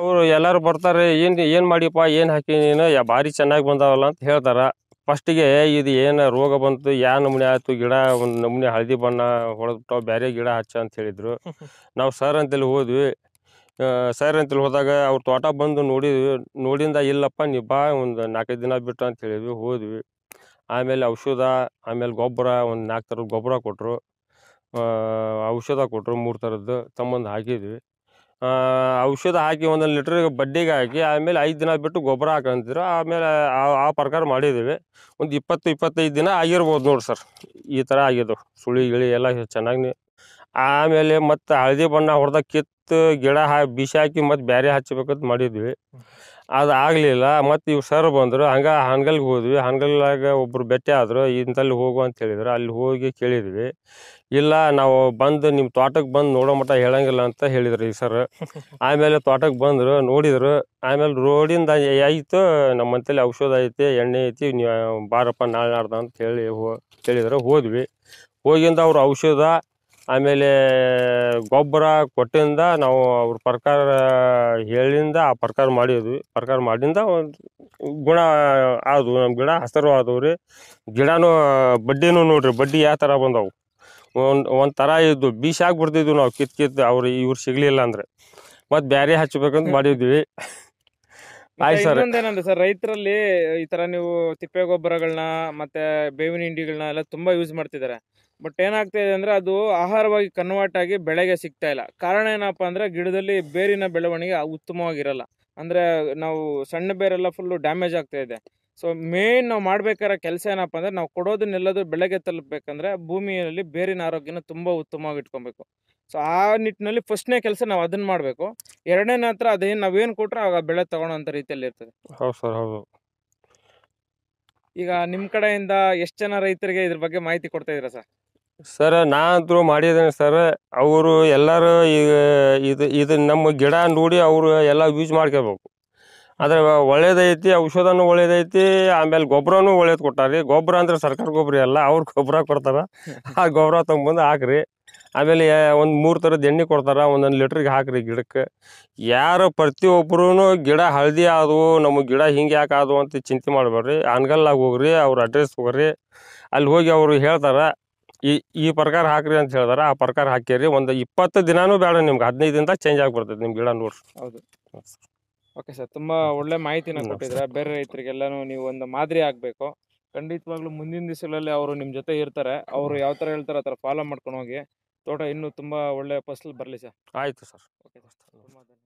ಅವರು ಎಲ್ಲರೂ ಬರ್ತಾರೆ ಏನು ಏನು ಮಾಡಿಪ್ಪ ಏನು ಹಾಕಿ ನೀನು ಯಾ ಭಾರಿ ಚೆನ್ನಾಗಿ ಬಂದಾವಲ್ಲ ಅಂತ ಹೇಳ್ತಾರೆ ಫಸ್ಟಿಗೆ ಇದು ಏನು ರೋಗ ಬಂತು ಯಾವ ನಮೂನೆ ಆಯ್ತು ಗಿಡ ಒಂದು ನಮೂನೆ ಹಳದಿ ಬಣ್ಣ ಹೊಡೆದ್ಬಿಟ್ಟು ಬೇರೆ ಗಿಡ ಹಚ್ಚ ಅಂತ ಹೇಳಿದರು ನಾವು ಸರ್ ಅಂತೇಳಿ ಹೋದ್ವಿ ಸರ್ ಅಂತೇಳಿ ಹೋದಾಗ ಅವ್ರ ತೋಟ ಬಂದು ನೋಡಿದ್ವಿ ನೋಡಿಂದ ಇಲ್ಲಪ್ಪ ನೀವು ಬಾ ಒಂದು ನಾಲ್ಕೈದು ದಿನ ಬಿಟ್ಟು ಅಂತ ಹೇಳಿದ್ವಿ ಹೋದ್ವಿ ಆಮೇಲೆ ಔಷಧ ಆಮೇಲೆ ಗೊಬ್ಬರ ಒಂದು ನಾಲ್ಕು ಥರದ ಗೊಬ್ಬರ ಕೊಟ್ಟರು ಔಷಧ ಕೊಟ್ಟರು ಮೂರು ಥರದ್ದು ತಮ್ಮಂದು ಹಾಕಿದ್ವಿ ಔಷಧ ಹಾಕಿ ಒಂದೊಂದು ಲೀಟ್ರಿಗೆ ಬಡ್ಡಿಗೆ ಹಾಕಿ ಆಮೇಲೆ ಐದು ದಿನ ಬಿಟ್ಟು ಗೊಬ್ಬರ ಹಾಕಂತಿದ್ರು ಆಮೇಲೆ ಆ ಪ್ರಕಾರ ಮಾಡಿದ್ದೀವಿ ಒಂದು ಇಪ್ಪತ್ತು ಇಪ್ಪತ್ತೈದು ದಿನ ಆಗಿರ್ಬೋದು ನೋಡಿ ಸರ್ ಈ ಥರ ಆಗಿದ್ದು ಸುಳಿ ಗಿಳಿ ಎಲ್ಲ ಚೆನ್ನಾಗಿ ಆಮೇಲೆ ಮತ್ತು ಹಳದಿ ಬಣ್ಣ ಹೊಡೆದ ಕಿತ್ತು ಗಿಡ ಹಾ ಬಿಸಿ ಹಾಕಿ ಮತ್ತು ಬ್ಯಾರೆ ಹಚ್ಚಬೇಕಂತ ಮಾಡಿದ್ವಿ ಅದು ಆಗಲಿಲ್ಲ ಮತ್ತು ಇವು ಸರ್ ಬಂದರು ಹಂಗೆ ಹಂಗಲ್ಗೆ ಹೋದ್ವಿ ಹಂಗಲ್ಲಾಗ ಒಬ್ಬರು ಭೇಟಿ ಆದರು ಇಂಥಲ್ಲಿ ಹೋಗು ಅಂತ ಹೇಳಿದ್ರು ಅಲ್ಲಿ ಹೋಗಿ ಕೇಳಿದ್ವಿ ಇಲ್ಲ ನಾವು ಬಂದು ನಿಮ್ಮ ತೋಟಕ್ಕೆ ಬಂದು ನೋಡೋ ಮಟ್ಟ ಹೇಳಂಗಿಲ್ಲ ಅಂತ ಹೇಳಿದ್ರು ಈ ಸರ್ ಆಮೇಲೆ ತೋಟಕ್ಕೆ ಬಂದರು ನೋಡಿದರು ಆಮೇಲೆ ರೋಡಿಂದ ಆಯಿತು ನಮ್ಮ ಮನೆಯಲ್ಲಿ ಔಷಧ ಐತಿ ಎಣ್ಣೆ ಐತಿ ನೀವು ಬಾರಪ್ಪ ನಾಳೆ ನಾಡ್ದ ಅಂತ ಹೇಳಿ ಹೋ ಕೇಳಿದ್ರು ಹೋದ್ವಿ ಹೋಗಿಂದ ಅವ್ರು ಔಷಧ ಆಮೇಲೆ ಗೊಬ್ಬರ ಕೊಟ್ಟಿಂದ ನಾವು ಅವ್ರ ಪ್ರಕಾರ ಹೇಳಿಂದ ಆ ಪ್ರಕಾರ ಮಾಡಿದ್ವಿ ಪ್ರಕಾರ ಮಾಡಿಂದ ಒಂದು ಗುಣ ಆದವು ನಮ್ಮ ಗಿಡ ಹಸಿರು ಆದವು ರೀ ಗಿಡನೂ ಬಡ್ಡಿನೂ ನೋಡ್ರಿ ಬಡ್ಡಿ ಯಾವ ಥರ ಬಂದವು ಒಂದು ಒಂದು ಥರ ಇದ್ದು ಬೀಸಿ ಬಿಡ್ತಿದ್ವಿ ನಾವು ಕಿತ್ ಕಿತ್ತು ಅವ್ರು ಇವ್ರು ಸಿಗಲಿಲ್ಲ ಅಂದರೆ ಮತ್ತು ಬ್ಯಾರೆ ಹಚ್ಚಬೇಕಂತ ಮಾಡಿದ್ವಿ ಆಯ್ತು ಸರ್ ಏನಂದ್ರೆ ಸರ್ ರೈತರಲ್ಲಿ ಈ ತರ ನೀವು ತಿಪ್ಪೆ ಗೊಬ್ಬರಗಳನ್ನ ಮತ್ತೆ ಬೇವಿನ ಹಿಂಡಿಗಳನ್ನ ಎಲ್ಲ ತುಂಬಾ ಯೂಸ್ ಮಾಡ್ತಿದ್ದಾರೆ ಬಟ್ ಏನಾಗ್ತಾ ಇದೆ ಅಂದ್ರೆ ಅದು ಆಹಾರವಾಗಿ ಕನ್ವರ್ಟ್ ಆಗಿ ಬೆಳೆಗೆ ಸಿಗ್ತಾ ಇಲ್ಲ ಕಾರಣ ಏನಪ್ಪ ಅಂದ್ರೆ ಗಿಡದಲ್ಲಿ ಬೇರಿನ ಬೆಳವಣಿಗೆ ಉತ್ತಮವಾಗಿರಲ್ಲ ಅಂದರೆ ನಾವು ಸಣ್ಣ ಬೇರೆಲ್ಲ ಫುಲ್ಲು ಡ್ಯಾಮೇಜ್ ಆಗ್ತಾ ಇದೆ ಸೊ ಮೇನ್ ನಾವು ಮಾಡಬೇಕಾದ ಕೆಲಸ ಏನಪ್ಪ ಅಂದ್ರೆ ನಾವು ಕೊಡೋದನ್ನೆಲ್ಲದು ಬೆಳೆಗೆ ತಲುಪಬೇಕಂದ್ರೆ ಭೂಮಿಯಲ್ಲಿ ಬೇರಿನ ಆರೋಗ್ಯನ ತುಂಬ ಉತ್ತಮವಾಗಿ ಇಟ್ಕೊಬೇಕು ಸೊ ಆ ನಿಟ್ಟಿನಲ್ಲಿ ಫಸ್ಟ್ನೇ ಕೆಲಸ ನಾವು ಅದನ್ನ ಮಾಡಬೇಕು ಎರಡನೇ ನಂತರ ಅದೇನು ನಾವೇನು ಕೊಟ್ಟರೆ ಆಗ ಬೆಳೆ ಅಂತ ರೀತಿಯಲ್ಲಿ ಇರ್ತದೆ ಹೌದು ಸರ್ ಹೌದು ಈಗ ನಿಮ್ಮ ಕಡೆಯಿಂದ ಎಷ್ಟು ಜನ ರೈತರಿಗೆ ಇದ್ರ ಬಗ್ಗೆ ಮಾಹಿತಿ ಕೊಡ್ತಾ ಇದ್ದೀರಾ ಸರ್ ಸರ್ ನಾ ಅಂತೂ ಮಾಡಿದ್ದೇನೆ ಸರ್ ಅವರು ಎಲ್ಲರೂ ಈಗ ಇದು ಇದು ನಮ್ಮ ಗಿಡ ನೋಡಿ ಅವರು ಎಲ್ಲ ಯೂಸ್ ಮಾಡ್ಕೋಬೇಕು ಆದರೆ ಒಳ್ಳೇದೈತಿ ಔಷಧನೂ ಒಳ್ಳೇದೈತಿ ಆಮೇಲೆ ಗೊಬ್ಬರನೂ ಒಳ್ಳೇದು ಕೊಟ್ಟಾರಿ ಗೊಬ್ಬರ ಅಂದರೆ ಸರ್ಕಾರ ಗೊಬ್ಬರ ಎಲ್ಲ ಅವ್ರು ಗೊಬ್ಬರ ಕೊಡ್ತಾರೆ ಆ ಗೊಬ್ಬರ ತೊಗೊಂಬಂದು ಹಾಕ್ರಿ ಆಮೇಲೆ ಒಂದು ಮೂರು ಥರದ ಎಣ್ಣೆ ಕೊಡ್ತಾರೆ ಒಂದೊಂದು ಲೀಟ್ರಿಗೆ ಹಾಕ್ರಿ ಗಿಡಕ್ಕೆ ಯಾರು ಪ್ರತಿಯೊಬ್ಬರೂ ಗಿಡ ಹಳದಿ ಆದವು ನಮಗೆ ಗಿಡ ಹಿಂಗೆ ಯಾಕೆ ಆದವು ಅಂತ ಚಿಂತೆ ಮಾಡಬೇಡ್ರಿ ಅನ್ಗಲ್ಲಾಗ ಹೋಗ್ರಿ ಅವ್ರ ಅಡ್ರೆಸ್ ಹೋಗ್ರಿ ಅಲ್ಲಿ ಹೋಗಿ ಅವರು ಹೇಳ್ತಾರೆ ಈ ಈ ಪ್ರಕಾರ ಹಾಕ್ರಿ ಅಂತ ಹೇಳಿದ್ರೆ ಆ ಪ್ರಕಾರ ಹಾಕಿರಿ ಒಂದು ಇಪ್ಪತ್ತು ದಿನಾನೂ ಬೇಡ ನಿಮ್ಗೆ ಹದಿನೈದಿಂದ ಚೇಂಜ್ ಆಗಿಬಿಡ್ತದೆ ನಿಮ್ಮ ಗಿಡ ನೋಡ್ರಿ ಹೌದು ಓಕೆ ಸರ್ ತುಂಬಾ ಒಳ್ಳೆ ಮಾಹಿತಿನ ಕೊಟ್ಟಿದ್ರೆ ಬೇರೆ ರೈತರಿಗೆಲ್ಲಾನು ನೀವು ಒಂದು ಮಾದರಿ ಆಗಬೇಕು ಖಂಡಿತವಾಗ್ಲೂ ಮುಂದಿನ ದಿವಸಗಳಲ್ಲಿ ಅವರು ನಿಮ್ಮ ಜೊತೆ ಇರ್ತಾರೆ ಅವರು ಯಾವ ಥರ ಹೇಳ್ತಾರೆ ಆ ಥರ ಫಾಲೋ ಮಾಡ್ಕೊಂಡು ಹೋಗಿ ತೋಟ ಇನ್ನೂ ತುಂಬ ಒಳ್ಳೆಯ ಫಸಲು ಬರಲಿ ಸರ್ ಆಯಿತು ಸರ್ ಓಕೆ ಸರ್ ತುಂಬ ಧನ್ಯವಾದ